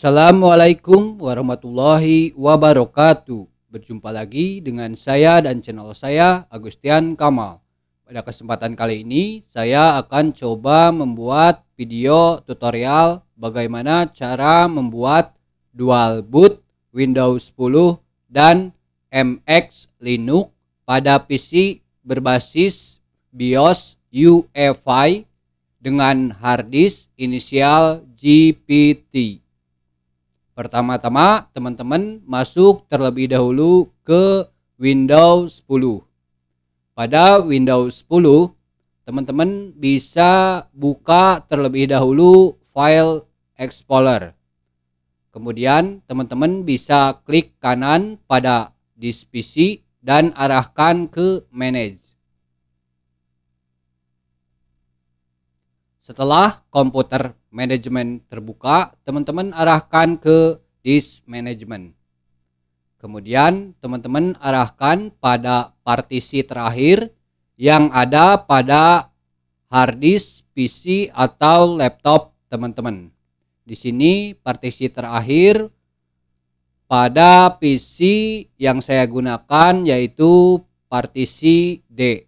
Assalamualaikum warahmatullahi wabarakatuh. Berjumpa lagi dengan saya dan channel saya Agustian Kamal. Pada kesempatan kali ini, saya akan coba membuat video tutorial bagaimana cara membuat dual boot Windows 10 dan MX Linux pada PC berbasis BIOS UEFI dengan harddisk inisial GPT. Pertama-tama teman-teman masuk terlebih dahulu ke Windows 10. Pada Windows 10, teman-teman bisa buka terlebih dahulu file Explorer. Kemudian teman-teman bisa klik kanan pada disk PC dan arahkan ke manage. Setelah komputer manajemen terbuka, teman-teman arahkan ke disk manajemen. Kemudian teman-teman arahkan pada partisi terakhir yang ada pada hard disk, PC atau laptop teman-teman. Di sini partisi terakhir pada PC yang saya gunakan yaitu partisi D.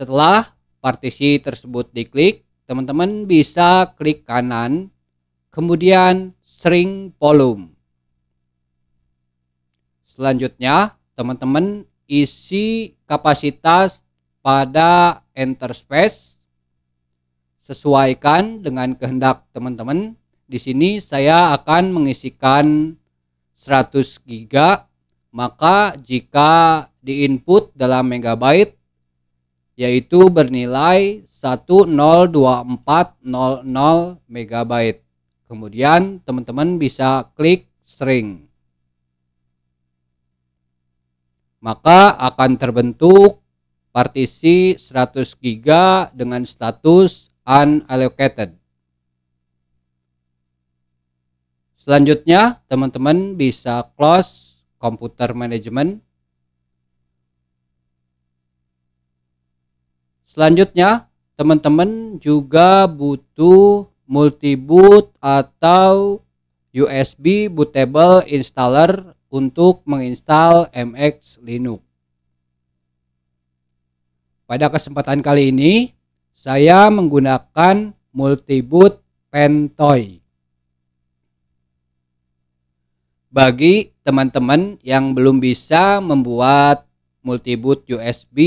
Setelah partisi tersebut diklik, teman-teman bisa klik kanan, kemudian shrink volume. Selanjutnya, teman-teman isi kapasitas pada enter space. Sesuaikan dengan kehendak teman-teman. Di sini saya akan mengisikan 100 giga, maka jika di input dalam megabyte yaitu bernilai 102400 MB. Kemudian teman-teman bisa klik string. Maka akan terbentuk partisi 100 GB dengan status unallocated. Selanjutnya, teman-teman bisa close komputer management Selanjutnya, teman-teman juga butuh multi boot atau USB bootable installer untuk menginstal MX Linux. Pada kesempatan kali ini, saya menggunakan multi boot Pentoy. Bagi teman-teman yang belum bisa membuat multi boot USB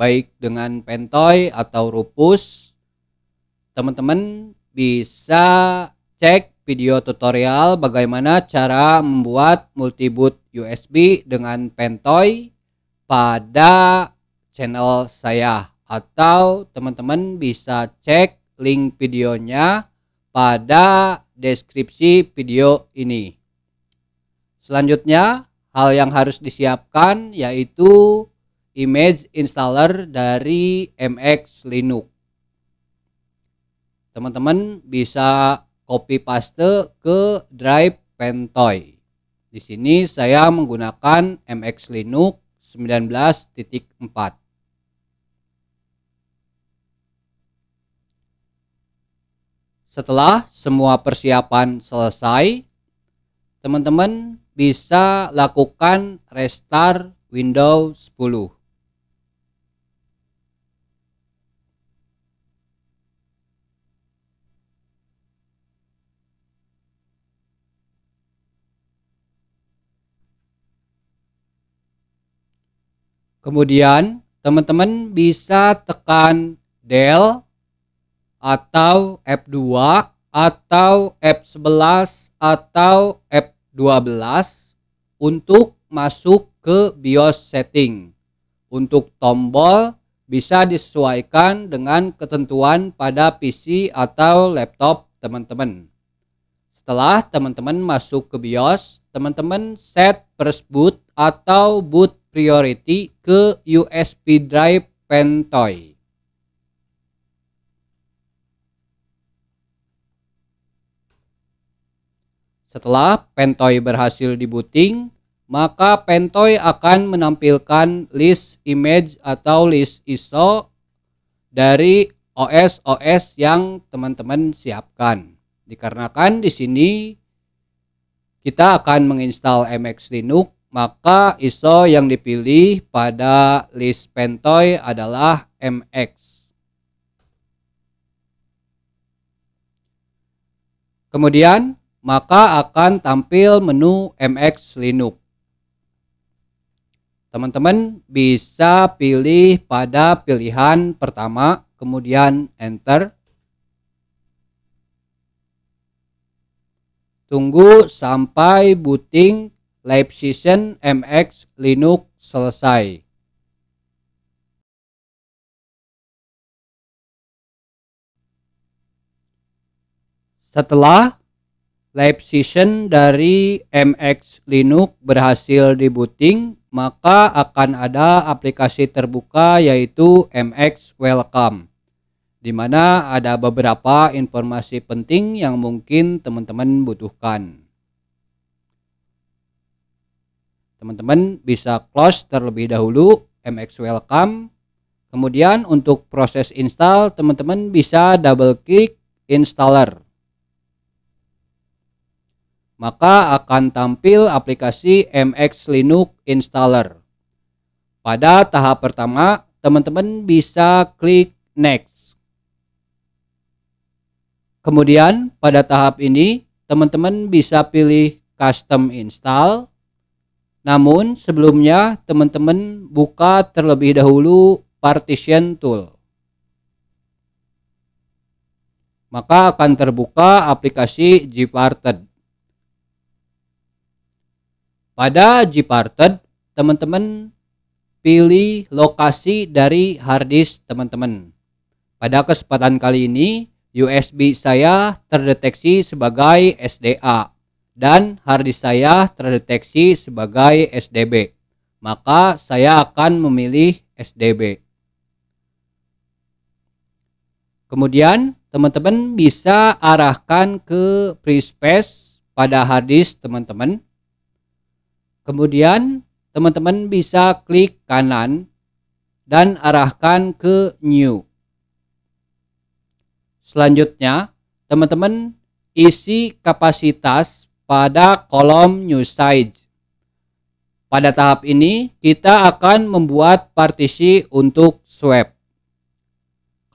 baik dengan pentoy atau rupus, teman-teman bisa cek video tutorial bagaimana cara membuat multiboot USB dengan pentoy pada channel saya atau teman-teman bisa cek link videonya pada deskripsi video ini. Selanjutnya, hal yang harus disiapkan yaitu image installer dari MX Linux. Teman-teman bisa copy paste ke drive Pentoy. Di sini saya menggunakan MX Linux 19.4. Setelah semua persiapan selesai, teman-teman bisa lakukan restart Windows 10. Kemudian teman-teman bisa tekan del atau F2 atau F11 atau F12 untuk masuk ke BIOS setting. Untuk tombol bisa disesuaikan dengan ketentuan pada PC atau laptop teman-teman. Setelah teman-teman masuk ke BIOS, teman-teman set first boot atau boot priority ke USB drive Pentoy. Setelah Pentoy berhasil dibooting, maka Pentoy akan menampilkan list image atau list ISO dari OS-OS yang teman-teman siapkan. Dikarenakan di sini kita akan menginstal MX Linux maka ISO yang dipilih pada list Pentoy adalah MX. Kemudian, maka akan tampil menu MX Linux. Teman-teman bisa pilih pada pilihan pertama, kemudian enter. Tunggu sampai booting Live Session MX Linux selesai. Setelah Live Session dari MX Linux berhasil dibooting, maka akan ada aplikasi terbuka yaitu MX Welcome, di mana ada beberapa informasi penting yang mungkin teman-teman butuhkan. teman-teman bisa close terlebih dahulu MX Welcome. Kemudian untuk proses install, teman-teman bisa double click installer. Maka akan tampil aplikasi MX Linux Installer. Pada tahap pertama, teman-teman bisa klik next. Kemudian pada tahap ini, teman-teman bisa pilih custom install namun sebelumnya teman-teman buka terlebih dahulu partition tool. Maka akan terbuka aplikasi Gparted. Pada Gparted, teman-teman pilih lokasi dari harddisk teman-teman. Pada kesempatan kali ini, USB saya terdeteksi sebagai SDA dan harddisk saya terdeteksi sebagai SDB, maka saya akan memilih SDB. Kemudian teman-teman bisa arahkan ke free space pada harddisk teman-teman. Kemudian teman-teman bisa klik kanan dan arahkan ke new. Selanjutnya, teman-teman isi kapasitas pada kolom new size. Pada tahap ini, kita akan membuat partisi untuk Swap.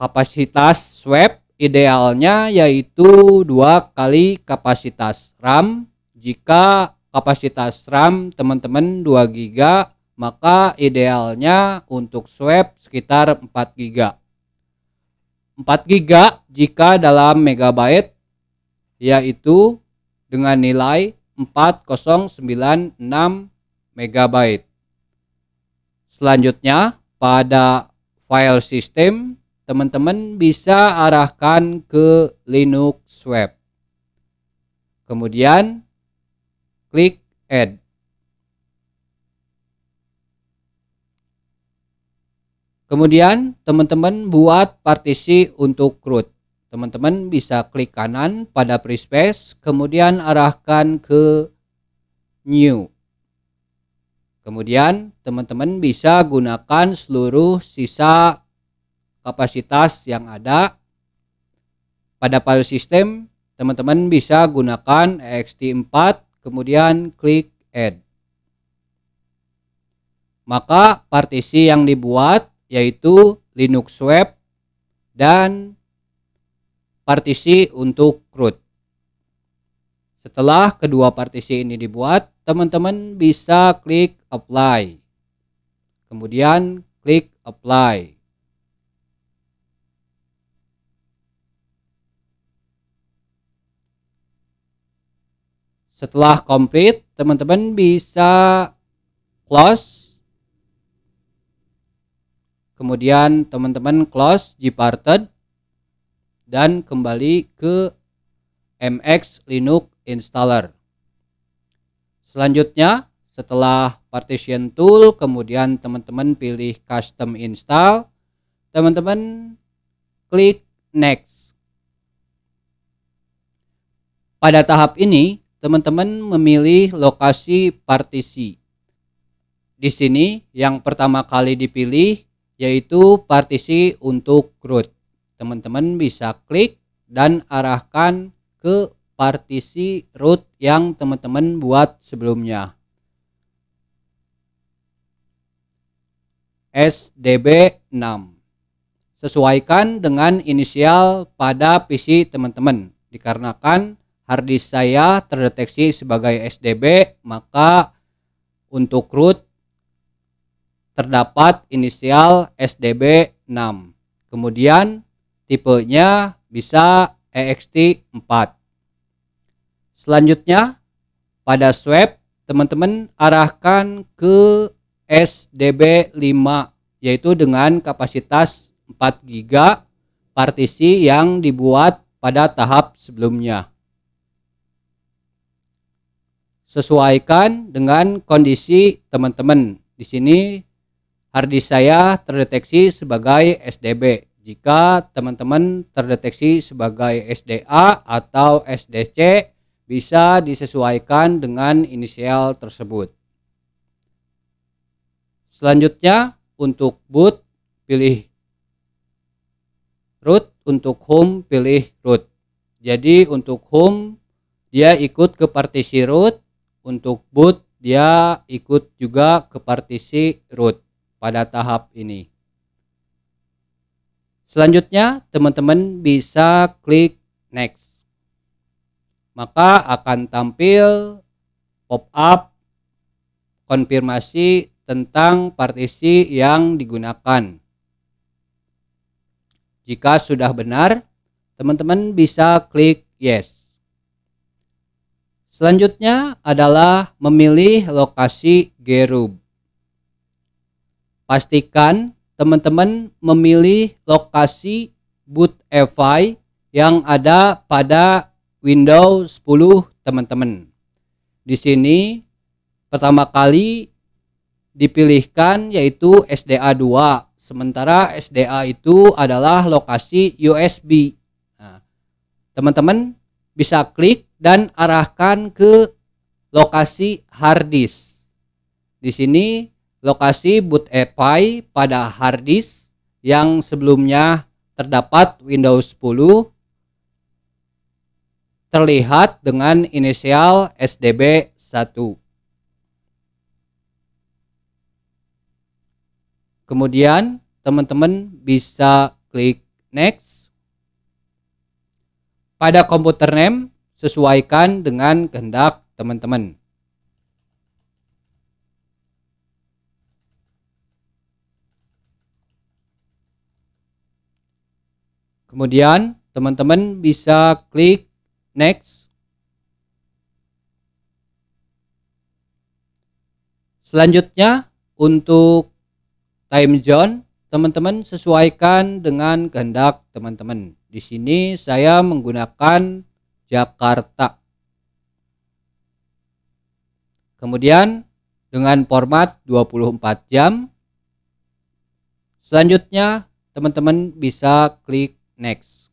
Kapasitas Swap idealnya yaitu dua kali kapasitas RAM. Jika kapasitas RAM teman-teman 2 GB, maka idealnya untuk Swap sekitar 4 GB. 4 GB jika dalam megabyte yaitu dengan nilai 4096 MB. Selanjutnya, pada file system, teman-teman bisa arahkan ke Linux Web. Kemudian, klik Add. Kemudian, teman-teman buat partisi untuk root teman-teman bisa klik kanan pada free space, kemudian arahkan ke new. Kemudian teman-teman bisa gunakan seluruh sisa kapasitas yang ada. Pada file system, teman-teman bisa gunakan ext4, kemudian klik add. Maka partisi yang dibuat yaitu Linux Web dan partisi untuk root. Setelah kedua partisi ini dibuat, teman-teman bisa klik apply. Kemudian klik apply. Setelah complete, teman-teman bisa close. Kemudian teman-teman close Gparted dan kembali ke MX Linux installer. Selanjutnya, setelah partition tool, kemudian teman-teman pilih custom install, teman-teman klik next. Pada tahap ini, teman-teman memilih lokasi partisi. Di sini yang pertama kali dipilih yaitu partisi untuk root teman-teman bisa klik dan arahkan ke partisi root yang teman-teman buat sebelumnya. SDB 6. Sesuaikan dengan inisial pada PC teman-teman. Dikarenakan harddisk saya terdeteksi sebagai SDB, maka untuk root terdapat inisial SDB 6. Kemudian tipenya bisa EXT4. Selanjutnya, pada swab, teman-teman arahkan ke SDB5, yaitu dengan kapasitas 4 GB partisi yang dibuat pada tahap sebelumnya. Sesuaikan dengan kondisi teman-teman. Di sini harddisk saya terdeteksi sebagai SDB jika teman-teman terdeteksi sebagai SDA atau SDC bisa disesuaikan dengan inisial tersebut. Selanjutnya untuk boot pilih root, untuk home pilih root. Jadi untuk home dia ikut ke partisi root, untuk boot dia ikut juga ke partisi root pada tahap ini. Selanjutnya, teman-teman bisa klik next. Maka akan tampil pop-up konfirmasi tentang partisi yang digunakan. Jika sudah benar, teman-teman bisa klik yes. Selanjutnya adalah memilih lokasi Gerub. Pastikan teman-teman memilih lokasi boot FI yang ada pada Windows 10 teman-teman. Di sini pertama kali dipilihkan yaitu SDA 2 sementara SDA itu adalah lokasi USB. Nah, teman-teman nah, bisa klik dan arahkan ke lokasi hard disk. Di sini lokasi boot EPI pada hard disk yang sebelumnya terdapat Windows 10 terlihat dengan inisial SDB 1. Kemudian teman-teman bisa klik next. Pada komputer name sesuaikan dengan kehendak teman-teman. Kemudian teman-teman bisa klik next. Selanjutnya untuk time zone teman-teman sesuaikan dengan kehendak teman-teman. Di sini saya menggunakan Jakarta. Kemudian dengan format 24 jam. Selanjutnya teman-teman bisa klik next.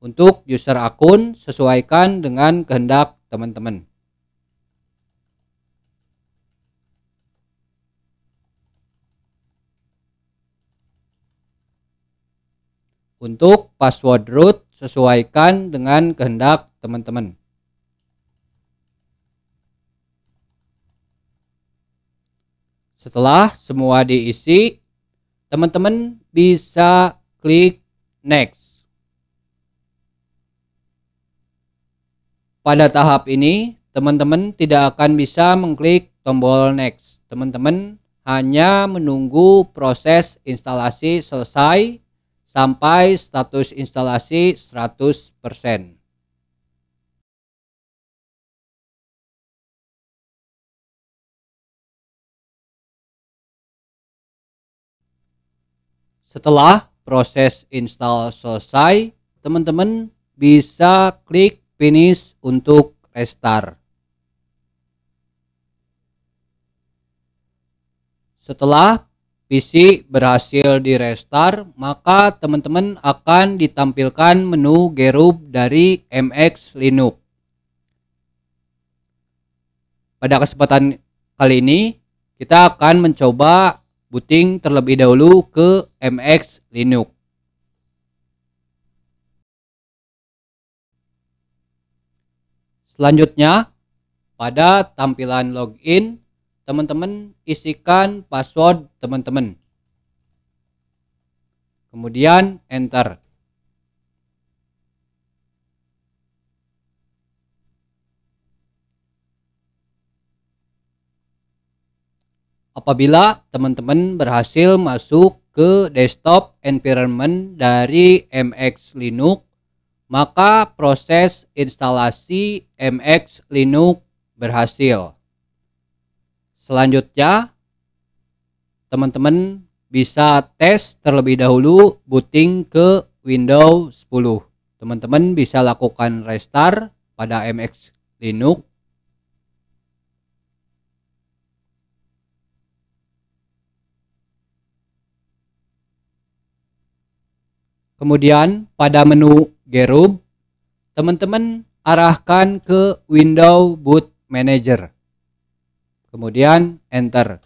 Untuk user akun sesuaikan dengan kehendak teman-teman. Untuk password root sesuaikan dengan kehendak teman-teman. Setelah semua diisi, teman-teman bisa klik next. Pada tahap ini, teman-teman tidak akan bisa mengklik tombol next. Teman-teman hanya menunggu proses instalasi selesai sampai status instalasi 100%. Setelah proses install selesai, teman-teman bisa klik finish untuk restart. Setelah PC berhasil di restart, maka teman-teman akan ditampilkan menu Gerub dari MX Linux. Pada kesempatan kali ini, kita akan mencoba booting terlebih dahulu ke MX Linux. Selanjutnya, pada tampilan login, teman-teman isikan password teman-teman. Kemudian enter. Apabila teman-teman berhasil masuk ke desktop environment dari MX Linux, maka proses instalasi MX Linux berhasil. Selanjutnya, teman-teman bisa tes terlebih dahulu booting ke Windows 10. Teman-teman bisa lakukan restart pada MX Linux Kemudian pada menu Gerub, teman-teman arahkan ke window boot manager. Kemudian enter.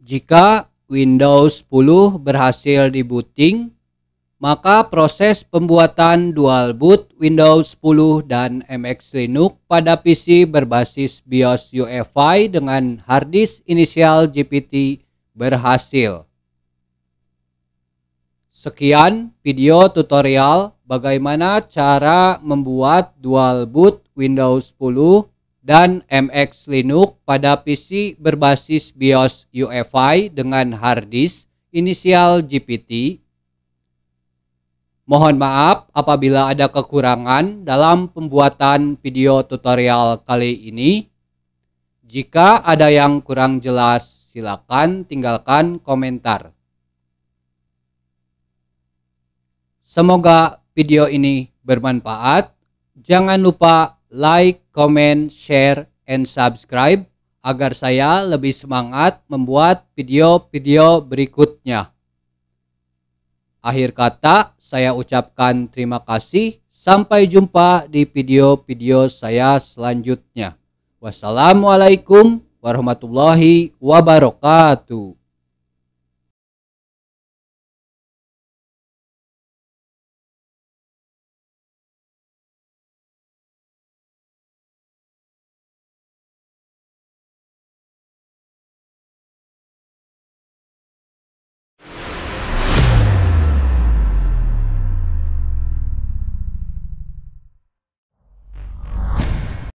Jika Windows 10 berhasil dibooting, maka proses pembuatan dual boot Windows 10 dan MX Linux pada PC berbasis BIOS UEFI dengan harddisk inisial GPT berhasil. Sekian video tutorial bagaimana cara membuat dual boot Windows 10 dan MX Linux pada PC berbasis BIOS UEFI dengan harddisk inisial GPT Mohon maaf apabila ada kekurangan dalam pembuatan video tutorial kali ini. Jika ada yang kurang jelas, silakan tinggalkan komentar. Semoga video ini bermanfaat. Jangan lupa like, comment, share, and subscribe agar saya lebih semangat membuat video-video berikutnya. Akhir kata, saya ucapkan terima kasih. Sampai jumpa di video-video saya selanjutnya. Wassalamualaikum warahmatullahi wabarakatuh.